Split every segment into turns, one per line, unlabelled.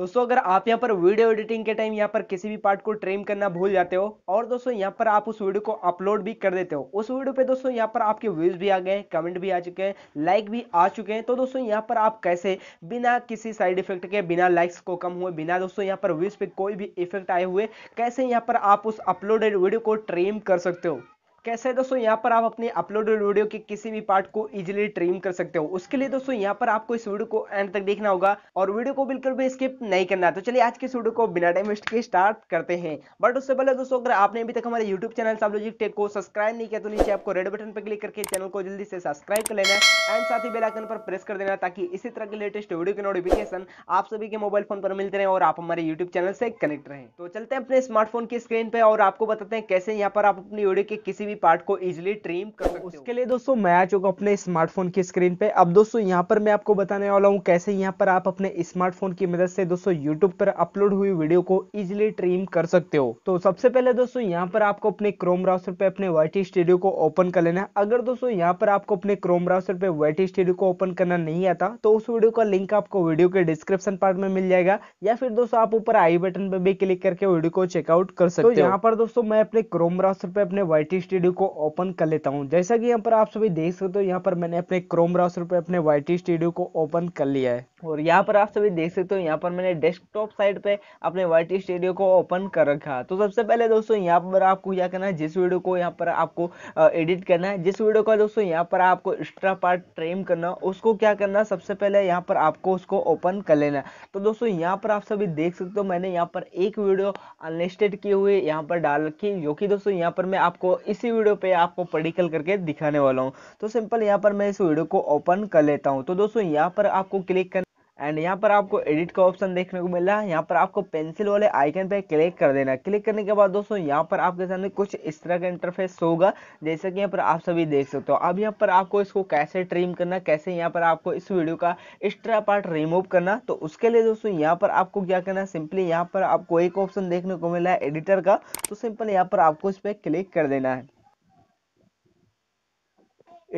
दोस्तों अगर आप यहाँ पर वीडियो एडिटिंग के टाइम यहाँ पर किसी भी पार्ट को ट्रेम करना भूल जाते हो और दोस्तों यहाँ पर आप उस वीडियो को अपलोड भी कर देते हो उस वीडियो पे दोस्तों यहाँ पर आपके व्यूज भी आ गए कमेंट भी आ चुके हैं लाइक भी आ चुके हैं तो दोस्तों यहाँ पर आप कैसे बिना किसी साइड इफेक्ट के बिना लाइक्स को कम हुए बिना दोस्तों यहाँ पर व्यूज पे कोई भी इफेक्ट आए हुए कैसे यहाँ पर आप उस अपलोडेड वीडियो को ट्रेम कर सकते हो कैसे है दोस्तों यहाँ पर आप अपने अपलोडेड वीडियो के किसी भी पार्ट को इजीली ट्रिम कर सकते हो उसके लिए दोस्तों यहाँ पर आपको इस वीडियो को एंड तक देखना होगा और वीडियो को बिल्कुल भी स्किप नहीं करना है तो चलिए आज के इस वीडियो को बिना टाइम वेस्ट के स्टार्ट करते हैं बट उससे पहले दोस्तों अगर आपने अभी तक हमारे यूट्यूब चैनल सामलोजिक टेक को सब्सक्राइब नहीं किया तो नीचे आपको रेड बटन पर क्लिक करके चैनल को जल्दी से सब्सक्राइब कर लेना एंड साथ ही बेलाइकन पर प्रेस कर देना ताकि इसी तरह के लेटेस्ट वीडियो के नोटिफिकेशन आप सभी के मोबाइल फोन पर मिलते रहे और आप हमारे यूट्यूब चैनल से कनेक्ट रहे तो चलते हैं अपने स्मार्टफोन की स्क्रीन पर और आपको बताते हैं कैसे यहाँ पर आप अपनी वीडियो के किसी भी पार्ट को इजिली ट्रीम कर तो सकते उसके लिए दोस्तों मैं आ चुका अपने स्मार्टफोन की स्क्रीन पे अब दोस्तों यहाँ पर मैं आपको बताने वाला हूँ कैसे यहाँ पर आप अपने स्मार्टफोन की मदद से दोस्तों यूट्यूब पर अपलोड हुई वीडियो को इजिली ट्रीम कर सकते हो तो सबसे पहले दोस्तों यहाँ पर आपको अपने क्रोम ब्राउसर पे अपने वाइटी स्टूडियो को ओपन कर लेना अगर दोस्तों यहाँ पर आपको अपने क्रोम ब्राउसर पे वाइटी स्टूडियो को ओपन करना नहीं आता तो उस वीडियो का लिंक आपको वीडियो के डिस्क्रिप्शन पार्ट में मिल जाएगा या फिर दोस्तों आप ऊपर आई बटन पर भी क्लिक करके वीडियो को चेकआउट कर सकते हो तो यहाँ पर दोस्तों मैं अपने क्रोम ब्राउसर पे अपने वाइटी स्टूडियो को ओपन कर लेता हूँ जैसा कि यहाँ पर आप सभी देख सकते हो यहाँ पर मैंने अपने क्रोम ब्राउजर पर अपने वाई टी स्टूडियो को ओपन कर लिया है और यहाँ पर आप सभी देख सकते हो यहाँ पर मैंने डेस्कटॉप साइड पे अपने वाई टी स्टूडियो को ओपन कर रखा तो सबसे पहले दोस्तों यहाँ पर आपको क्या करना है जिस वीडियो को यहाँ पर आपको एडिट करना है जिस वीडियो का दोस्तों यहाँ पर आपको एक्स्ट्रा पार्ट ट्रेम करना उसको क्या करना सबसे पहले यहाँ पर आपको उसको ओपन कर लेना तो दोस्तों यहाँ पर आप सभी देख सकते हो मैंने यहाँ पर एक वीडियो अनलिस्टेड की हुई यहाँ पर डाल रखी जो कि दोस्तों यहाँ पर मैं आपको इसी की वीडियो पे आपको प्रैक्टिकल करके दिखाने वाला हूँ तो सिंपल यहाँ पर मैं इस वीडियो को ओपन कर लेता हूँ तो दोस्तों यहाँ पर आपको क्लिक कर एंड यहाँ पर आपको एडिट का ऑप्शन देखने को मिला है यहाँ पर आपको पेंसिल वाले आइकन पे क्लिक कर देना क्लिक करने के बाद दोस्तों यहाँ पर आपके सामने कुछ इस तरह का इंटरफेस होगा जैसे कि यहाँ पर आप सभी देख सकते हो अब यहाँ पर आपको इसको कैसे ट्रिम करना कैसे यहाँ पर आपको इस वीडियो का एक्स्ट्रा पार्ट रिमूव करना तो उसके लिए दोस्तों यहाँ पर आपको क्या करना सिंपली यहाँ पर आपको एक ऑप्शन देखने को मिला है एडिटर का तो सिंपल यहाँ पर आपको इस पर क्लिक कर देना है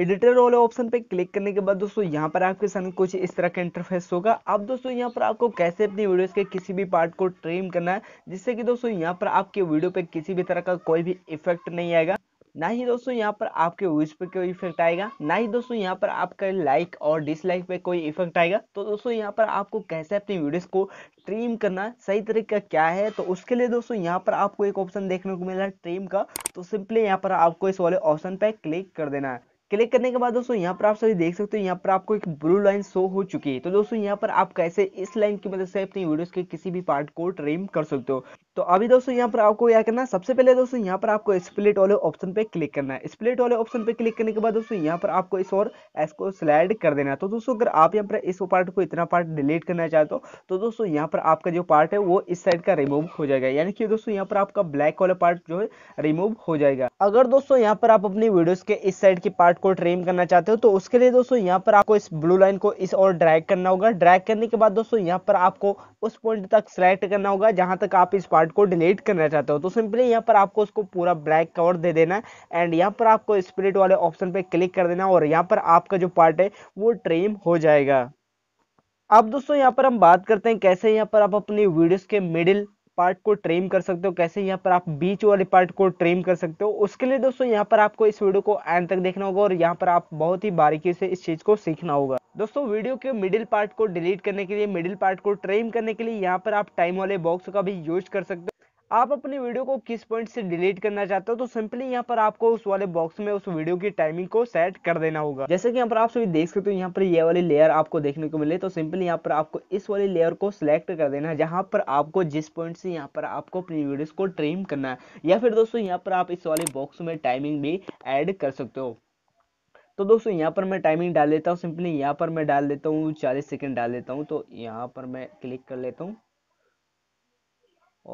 एडिटर वाले ऑप्शन पे क्लिक करने के बाद दोस्तों यहाँ पर आपके सामने कुछ इस तरह का इंटरफेस होगा अब दोस्तों यहाँ पर आपको कैसे अपनी वीडियोस के किसी भी पार्ट को ट्रिम करना है जिससे कि दोस्तों यहाँ पर आपके वीडियो पे किसी भी तरह का कोई भी इफेक्ट नहीं आएगा ना ही दोस्तों यहाँ पर आपके व्यूज पे कोई इफेक्ट आएगा ना ही दोस्तों यहाँ पर आपके लाइक और डिसलाइक पे कोई इफेक्ट आएगा तो दोस्तों यहाँ पर आपको कैसे अपनी वीडियोस को ट्रीम करना सही तरीका क्या है तो उसके लिए दोस्तों यहाँ पर आपको एक ऑप्शन देखने को मिला है ट्रीम का तो सिंपली यहाँ पर आपको इस वाले ऑप्शन पे क्लिक कर देना है क्लिक करने के बाद दोस्तों यहाँ पर आप सभी देख सकते हो यहाँ पर आपको एक ब्लू लाइन शो हो चुकी है तो दोस्तों यहाँ पर आप कैसे इस लाइन की मदद मतलब से अपनी वीडियोस के किसी भी पार्ट को ट्रिम कर सकते हो तो अभी दोस्तों यहाँ पर आपको क्या करना है सबसे पहले दोस्तों यहाँ पर आपको स्प्लिट वाले ऑप्शन पे क्लिक करना है स्प्लिट वाले ऑप्शन पे क्लिक करने के बाद दोस्तों यहाँ पर आपको इस और एस को स्लाइड कर देना है तो दोस्तों अगर आप यहाँ पर इस पार्ट को इतना पार्ट डिलीट करना चाहते हो तो दोस्तों यहाँ पर आपका जो पार्ट है वो इस साइड का रिमूव हो जाएगा यानी कि दोस्तों यहाँ पर आपका ब्लैक वाला पार्ट जो है रिमूव हो जाएगा अगर दोस्तों यहाँ पर आप अपनी वीडियोज के इस साइड के पार्ट को ट्रेम करना चाहते हो तो उसके लिए दोस्तों यहाँ पर आपको इस ब्लू लाइन को इस और ड्रैग करना होगा ड्रैग करने के बाद दोस्तों यहाँ पर आपको उस पॉइंट तक सिलेक्ट करना होगा जहां तक आप इस पार्ट पार्ट को डिलीट करना चाहते हो तो सिंपली यहाँ पर आपको उसको पूरा ब्लैक कवर दे देना एंड यहाँ पर आपको स्प्रिट वाले ऑप्शन पे क्लिक कर देना और यहाँ पर आपका जो पार्ट है वो ट्रेम हो जाएगा अब दोस्तों यहाँ पर हम बात करते हैं कैसे यहाँ पर आप अपनी वीडियोस के मिडिल पार्ट को ट्रेम कर सकते हो कैसे यहाँ पर आप बीच वाले पार्ट को ट्रेम कर सकते हो उसके लिए दोस्तों यहाँ पर आपको इस वीडियो को एंड तक देखना होगा और यहाँ पर आप बहुत ही बारीकी से इस चीज़ को सीखना होगा दोस्तों वीडियो के मिडिल पार्ट को डिलीट करने के लिए मिडिल पार्ट को ट्रेम करने के लिए यहाँ पर आप टाइम वाले बॉक्स का भी यूज कर सकते हो आप अपने वीडियो को किस पॉइंट से डिलीट करना चाहते हो तो सिंपली यहाँ पर आपको उस वाले बॉक्स में उस वीडियो की टाइमिंग को सेट कर देना होगा जैसे कि यहाँ पर आप सभी देख सकते हो यहाँ पर ये वाली लेयर आपको देखने को मिले तो सिंपली यहाँ पर आपको इस वाली लेयर को सिलेक्ट कर देना है जहाँ पर आपको जिस पॉइंट से यहाँ पर आपको अपनी वीडियो को ट्रेम करना है या फिर दोस्तों यहाँ पर आप इस वाले बॉक्स में टाइमिंग भी एड कर सकते हो तो दोस्तों यहाँ पर मैं टाइमिंग डाल लेता हूँ सिंपली यहाँ पर मैं डाल देता हूँ चालीस सेकेंड डाल देता हूँ तो यहाँ पर मैं क्लिक कर लेता हूँ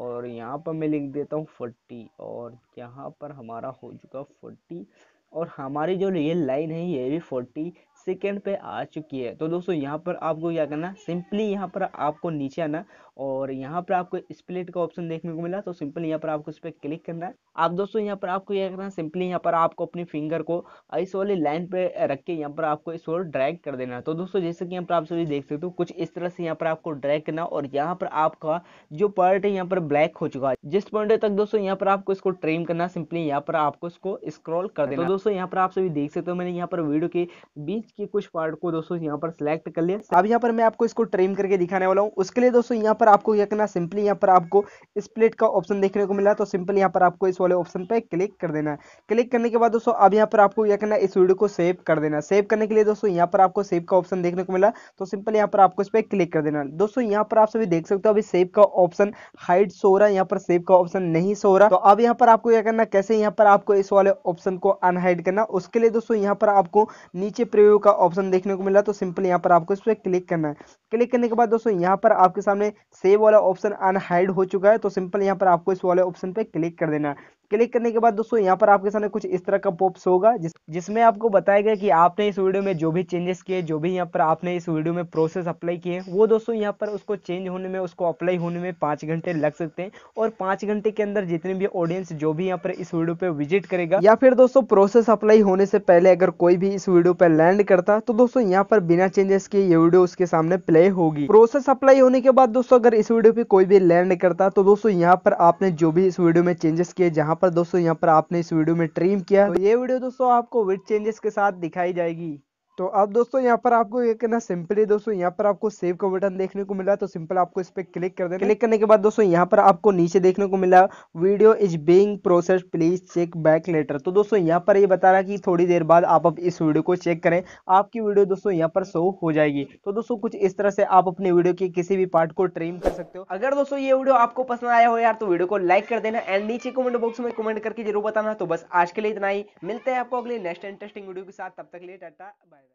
और यहाँ पर मैं लिख देता हूँ फोर्टी और यहाँ पर हमारा हो चुका फोर्टी और हमारी जो रियल लाइन है ये भी फोर्टी सेकेंड पे आ चुकी है तो दोस्तों यहाँ पर आपको क्या करना सिंपली यहाँ पर आपको नीचे आना और यहाँ पर आपको स्प्लिट का ऑप्शन देखने को मिला तो सिंपली यहाँ पर आपको इस पर क्लिक करना है आप दोस्तों यहाँ पर आपको क्या करना सिंपली यहाँ पर आपको अपनी फिंगर को इस वाली लाइन पे रख के यहाँ पर आपको इस ओर ड्रैग कर देना तो दोस्तों जैसे कि यहाँ पर आप सभी देख सकते हो कुछ इस तरह से यहाँ पर आपको ड्रैग करना और यहाँ पर आपका जो पॉइंट है यहाँ पर ब्लैक हो चुका है जिस पॉइंट तक दोस्तों यहाँ पर आपको इसको ट्रेम करना सिंपली यहाँ पर आपको इसको स्क्रॉल कर देना दोस्तों यहाँ पर आप सभी देख सकते हो मैंने यहाँ पर वीडियो के बीच के कुछ पार्ट को दोस्तों यहाँ पर सिलेक्ट कर लिया अब यहाँ पर मैं आपको इसको ट्रिम करके दिखाने वाला हूँ उसके लिए दोस्तों यहाँ पर आपको यह करना सिंपली यहाँ पर आपको स्प्लिट का ऑप्शन देखने को मिला तो सिंपल यहाँ पर आपको इस वाले ऑप्शन पर क्लिक कर देना है क्लिक करने के बाद दोस्तों अब यहाँ पर आपको यह करना इस वीडियो को सेव कर देना सेव करने के लिए दोस्तों यहाँ पर आपको सेव का ऑप्शन देखने को मिला तो सिंपल यहाँ पर आपको इस पर क्लिक कर देना दोस्तों यहाँ पर आप सभी देख सकते हो अभी सेव का ऑप्शन हाइड सो रहा है यहाँ पर सेव का ऑप्शन नहीं सो रहा तो अब यहाँ पर आपको यह करना कैसे यहाँ पर आपको इस वाले ऑप्शन को अनहाइड हाइड करना उसके लिए दोस्तों यहाँ पर आपको नीचे प्रयोग का ऑप्शन देखने को मिला तो सिंपल यहाँ पर आपको इस पर क्लिक करना है क्लिक करने के बाद दोस्तों यहाँ पर आपके सामने सेव वाला ऑप्शन अनहाइड हो चुका है तो सिंपल यहाँ पर आपको इस वाले ऑप्शन पर क्लिक कर देना है क्लिक करने के बाद दोस्तों यहाँ पर आपके सामने कुछ इस तरह का पॉप्स होगा जिस जिसमें आपको बताया गया कि आपने इस वीडियो में जो भी चेंजेस किए जो भी यहाँ पर आपने इस वीडियो में प्रोसेस अप्लाई किए वो दोस्तों यहाँ पर उसको चेंज होने में उसको अप्लाई होने में पाँच घंटे लग सकते हैं और पाँच घंटे के अंदर जितने भी ऑडियंस जो भी यहाँ पर इस वीडियो पर विजिट करेगा या फिर दोस्तों प्रोसेस अप्लाई होने से पहले अगर कोई भी इस वीडियो पर लैंड करता तो दोस्तों यहाँ पर बिना चेंजेस किए ये वीडियो उसके सामने प्ले होगी प्रोसेस अप्लाई होने के बाद दोस्तों अगर इस वीडियो पर कोई भी लैंड करता तो दोस्तों यहाँ पर आपने जो भी इस वीडियो में चेंजेस किए जहाँ पर दोस्तों यहाँ पर आपने इस वीडियो में ट्रिम किया तो ये वीडियो दोस्तों आपको विथ चेंजेस के साथ दिखाई जाएगी तो अब दोस्तों यहाँ पर आपको ये करना सिंपली दोस्तों यहाँ पर आपको सेव का बटन देखने को मिला तो सिंपल आपको इस पर क्लिक कर देना क्लिक करने के बाद दोस्तों यहाँ पर आपको नीचे देखने को मिला video is being process please check back later तो दोस्तों यहाँ पर ये यह बता रहा है कि थोड़ी देर बाद आप अब इस वीडियो को चेक करें आपकी वीडियो दोस्तों यहाँ पर शो हो जाएगी तो दोस्तों कुछ इस तरह से आप अपने वीडियो के किसी भी पार्ट को ट्रेम कर सकते हो अगर दोस्तों ये वीडियो आपको पसंद आया हो यार तो वीडियो को लाइक कर देना एंड नीचे कमेंट बॉक्स में कमेंट करके जरूर बताना तो बस आज के लिए इतना ही मिलते हैं आपको अगले नेक्स्ट इंटरेस्टिंग वीडियो के साथ तब तक लिए टाटा बाय